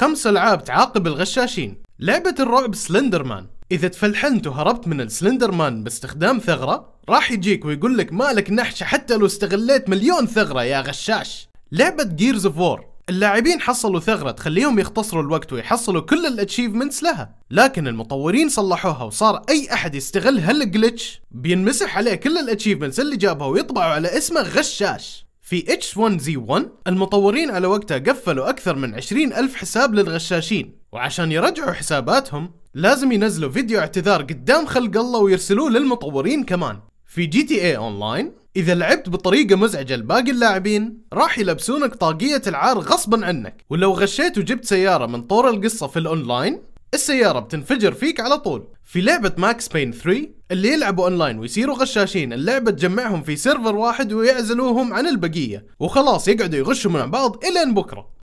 خمس العاب تعاقب الغشاشين لعبة الرعب سلندرمان إذا تفلحنت وهربت من السلندرمان باستخدام ثغرة راح يجيك ويقول لك مالك نحشة حتى لو استغليت مليون ثغرة يا غشاش لعبة جيرز اوف وور اللاعبين حصلوا ثغرة تخليهم يختصروا الوقت ويحصلوا كل الاتشيفمنتس لها لكن المطورين صلحوها وصار اي احد يستغل هالجلتش بينمسح عليه كل الاتشيفمنتس اللي جابها ويطبعوا على اسمه غشاش في H1Z1 المطورين على وقتها قفلوا أكثر من 20 ألف حساب للغشاشين وعشان يرجعوا حساباتهم لازم ينزلوا فيديو اعتذار قدام خلق الله ويرسلوه للمطورين كمان في جي تي إيه اذا لعبت بطريقه مزعجه لباقي اللاعبين راح يلبسونك طاقيه العار غصبا عنك ولو غشيت وجبت سياره من طور القصه في الاونلاين السياره بتنفجر فيك على طول في لعبه ماكس بين 3 اللي يلعبوا اونلاين ويصيروا غشاشين اللعبة تجمعهم في سيرفر واحد ويعزلوهم عن البقية وخلاص يقعدوا يغشوا من بعض الين بكرة